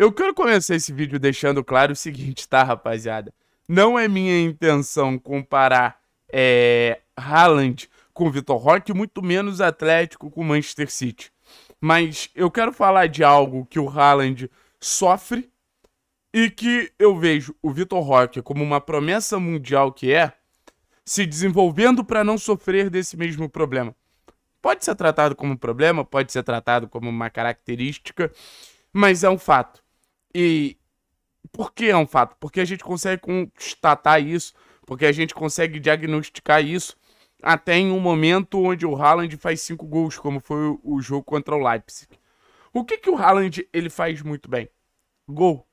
Eu quero começar esse vídeo deixando claro o seguinte, tá, rapaziada? Não é minha intenção comparar é, Haaland com Vitor Roque, muito menos Atlético com Manchester City. Mas eu quero falar de algo que o Haaland sofre e que eu vejo o Vitor Roque como uma promessa mundial que é, se desenvolvendo para não sofrer desse mesmo problema. Pode ser tratado como problema, pode ser tratado como uma característica, mas é um fato. E por que é um fato? Porque a gente consegue constatar isso, porque a gente consegue diagnosticar isso até em um momento onde o Haaland faz cinco gols, como foi o jogo contra o Leipzig. O que, que o Haaland ele faz muito bem? Gol.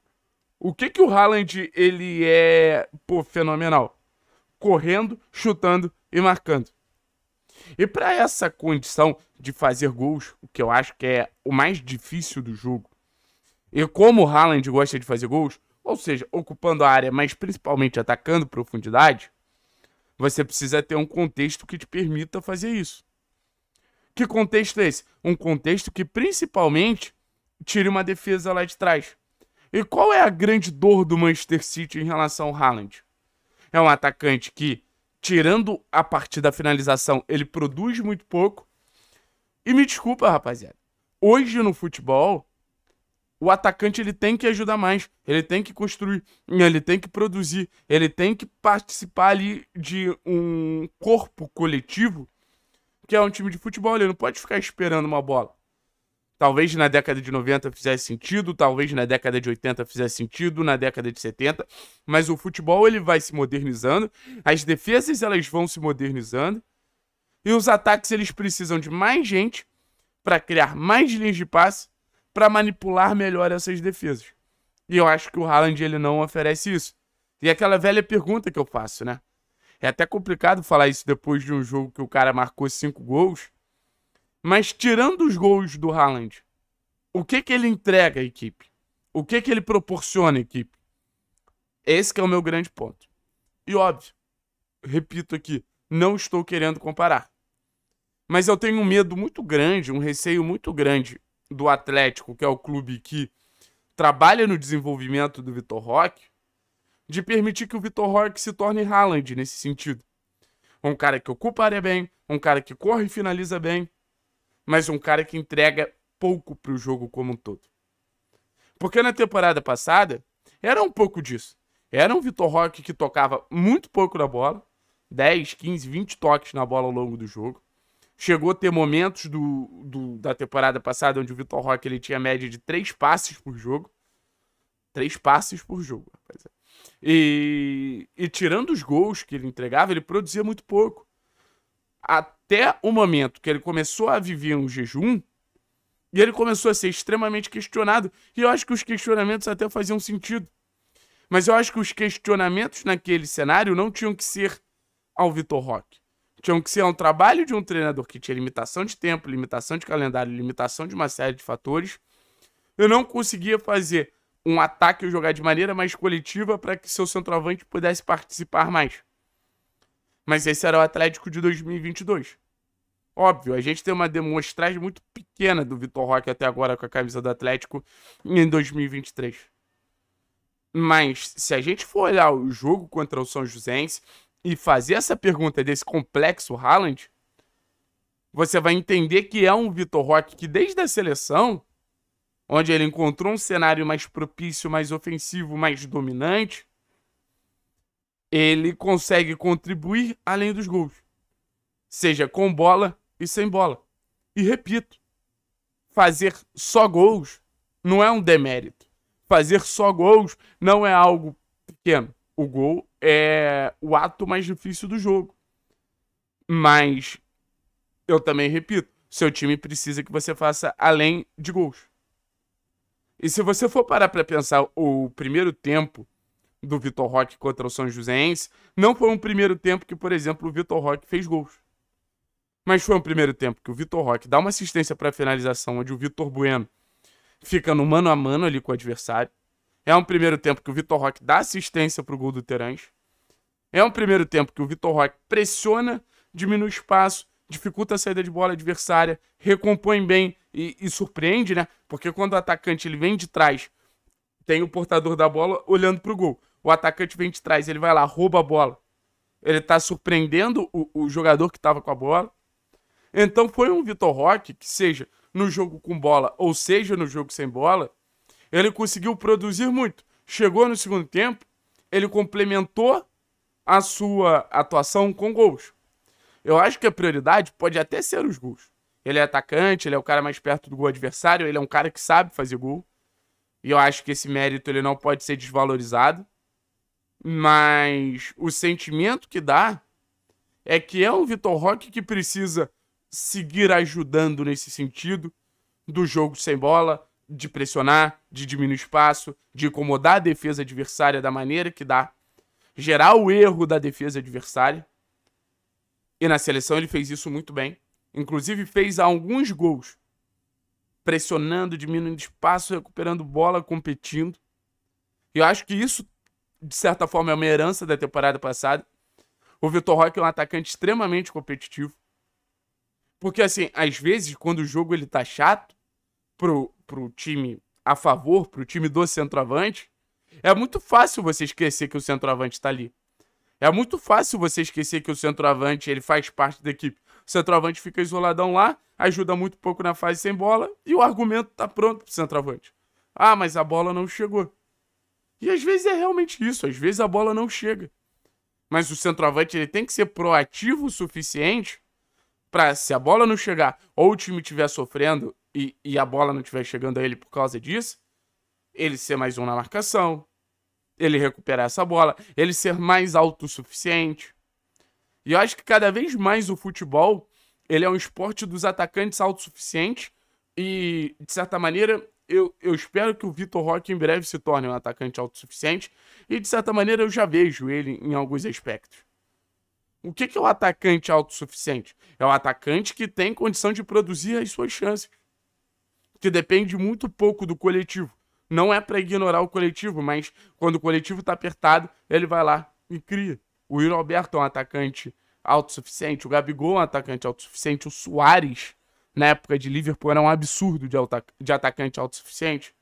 O que, que o Haaland ele é, pô, fenomenal? Correndo, chutando e marcando. E para essa condição de fazer gols, o que eu acho que é o mais difícil do jogo, e como o Haaland gosta de fazer gols, ou seja, ocupando a área, mas principalmente atacando profundidade, você precisa ter um contexto que te permita fazer isso. Que contexto é esse? Um contexto que principalmente tire uma defesa lá de trás. E qual é a grande dor do Manchester City em relação ao Haaland? É um atacante que, tirando a partir da finalização, ele produz muito pouco. E me desculpa, rapaziada. Hoje no futebol, o atacante ele tem que ajudar mais, ele tem que construir, ele tem que produzir, ele tem que participar ali de um corpo coletivo, que é um time de futebol, ele não pode ficar esperando uma bola. Talvez na década de 90 fizesse sentido, talvez na década de 80 fizesse sentido, na década de 70, mas o futebol ele vai se modernizando, as defesas elas vão se modernizando e os ataques eles precisam de mais gente para criar mais linhas de passe para manipular melhor essas defesas. E eu acho que o Haaland ele não oferece isso. E é aquela velha pergunta que eu faço, né? É até complicado falar isso depois de um jogo que o cara marcou cinco gols. Mas tirando os gols do Haaland, o que que ele entrega à equipe? O que que ele proporciona à equipe? Esse que é o meu grande ponto. E óbvio, repito aqui, não estou querendo comparar. Mas eu tenho um medo muito grande, um receio muito grande do Atlético, que é o clube que trabalha no desenvolvimento do Vitor Roque, de permitir que o Vitor Roque se torne Haaland nesse sentido. Um cara que ocupa a área bem, um cara que corre e finaliza bem, mas um cara que entrega pouco para o jogo como um todo. Porque na temporada passada era um pouco disso. Era um Vitor Roque que tocava muito pouco na bola, 10, 15, 20 toques na bola ao longo do jogo. Chegou a ter momentos do, do, da temporada passada onde o Vitor Roque ele tinha média de três passes por jogo. Três passes por jogo, rapaziada. É. E, e tirando os gols que ele entregava, ele produzia muito pouco. Até o momento que ele começou a viver um jejum, e ele começou a ser extremamente questionado. E eu acho que os questionamentos até faziam sentido. Mas eu acho que os questionamentos naquele cenário não tinham que ser ao Vitor Roque tinham que ser um trabalho de um treinador que tinha limitação de tempo, limitação de calendário, limitação de uma série de fatores. Eu não conseguia fazer um ataque ou jogar de maneira mais coletiva para que seu centroavante pudesse participar mais. Mas esse era o Atlético de 2022. Óbvio, a gente tem uma demonstragem muito pequena do Vitor Roque até agora com a camisa do Atlético em 2023. Mas se a gente for olhar o jogo contra o São Joséense, e fazer essa pergunta desse complexo Haaland, você vai entender que é um Vitor Roque que desde a seleção, onde ele encontrou um cenário mais propício, mais ofensivo, mais dominante, ele consegue contribuir além dos gols, seja com bola e sem bola. E repito, fazer só gols não é um demérito. Fazer só gols não é algo pequeno. O gol é o ato mais difícil do jogo. Mas eu também repito, seu time precisa que você faça além de gols. E se você for parar para pensar o primeiro tempo do Vitor Roque contra o São Joséense, não foi um primeiro tempo que, por exemplo, o Vitor Roque fez gols. Mas foi um primeiro tempo que o Vitor Roque dá uma assistência para a finalização, onde o Vitor Bueno fica no mano a mano ali com o adversário. É um primeiro tempo que o Vitor Roque dá assistência para o gol do Terãs. É um primeiro tempo que o Vitor Roque pressiona, diminui o espaço, dificulta a saída de bola adversária, recompõe bem e, e, surpreende, né? Porque quando o atacante ele vem de trás, tem o portador da bola olhando para o gol. O atacante vem de trás, ele vai lá, rouba a bola. Ele está surpreendendo o, o jogador que estava com a bola. Então foi um Vitor Roque, que seja no jogo com bola ou seja no jogo sem bola, ele conseguiu produzir muito. Chegou no segundo tempo, ele complementou a sua atuação com gols. Eu acho que a prioridade pode até ser os gols. Ele é atacante, ele é o cara mais perto do gol adversário, ele é um cara que sabe fazer gol. E eu acho que esse mérito ele não pode ser desvalorizado. Mas o sentimento que dá é que é um Vitor Roque que precisa seguir ajudando nesse sentido do jogo sem bola, de pressionar, de diminuir espaço, de incomodar a defesa adversária da maneira que dá, gerar o erro da defesa adversária. E na seleção ele fez isso muito bem. Inclusive fez alguns gols pressionando, diminuindo espaço, recuperando bola, competindo. E eu acho que isso, de certa forma, é uma herança da temporada passada. O Vitor Roque é um atacante extremamente competitivo. Porque, assim, às vezes, quando o jogo ele tá chato, pro, pro time a favor, pro time do centroavante, é muito fácil você esquecer que o centroavante tá ali. É muito fácil você esquecer que o centroavante ele faz parte da equipe. O centroavante fica isoladão lá, ajuda muito pouco na fase sem bola e o argumento tá pronto pro centroavante. Ah, mas a bola não chegou. E às vezes é realmente isso, às vezes a bola não chega. Mas o centroavante ele tem que ser proativo o suficiente para se a bola não chegar ou o time estiver sofrendo e, e a bola não estiver chegando a ele por causa disso, ele ser mais um na marcação, ele recuperar essa bola, ele ser mais autossuficiente. E eu acho que cada vez mais o futebol, ele é um esporte dos atacantes autossuficientes e, de certa maneira, eu, eu espero que o Vitor Roque em breve se torne um atacante autossuficiente e, de certa maneira, eu já vejo ele em alguns aspectos. O que, que é o atacante autossuficiente? É o atacante que tem condição de produzir as suas chances que depende muito pouco do coletivo. Não é para ignorar o coletivo, mas quando o coletivo está apertado, ele vai lá e cria. O Yuri Alberto é um atacante autossuficiente, o Gabigol é um atacante autossuficiente, o Soares, na época de Liverpool, era um absurdo de, de atacante autossuficiente.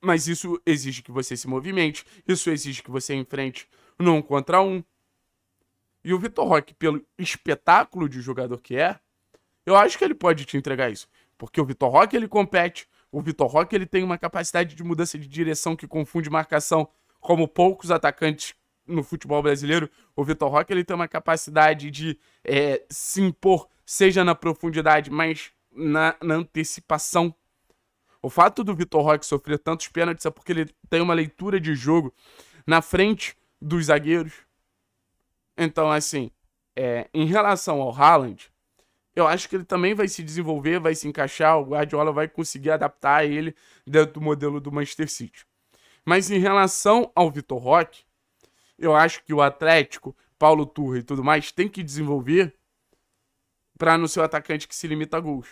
Mas isso exige que você se movimente, isso exige que você enfrente num contra um. E o Vitor Roque, pelo espetáculo de jogador que é, eu acho que ele pode te entregar isso. Porque o Vitor Roque ele compete, o Vitor Roque ele tem uma capacidade de mudança de direção que confunde marcação como poucos atacantes no futebol brasileiro. O Vitor Roque ele tem uma capacidade de é, se impor, seja na profundidade, mas na, na antecipação. O fato do Vitor Roque sofrer tantos pênaltis é porque ele tem uma leitura de jogo na frente dos zagueiros. Então, assim, é, em relação ao Haaland, eu acho que ele também vai se desenvolver, vai se encaixar, o Guardiola vai conseguir adaptar ele dentro do modelo do Manchester City. Mas em relação ao Vitor Roque, eu acho que o Atlético, Paulo Turra e tudo mais tem que desenvolver para não ser o atacante que se limita a gols.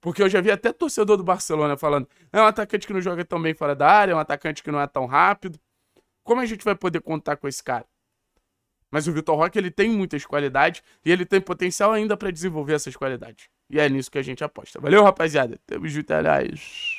Porque eu já vi até torcedor do Barcelona falando: é um atacante que não joga tão bem fora da área, é um atacante que não é tão rápido. Como a gente vai poder contar com esse cara? Mas o Vitor Roque ele tem muitas qualidades e ele tem potencial ainda para desenvolver essas qualidades. E é nisso que a gente aposta. Valeu, rapaziada. Temos vitalhais.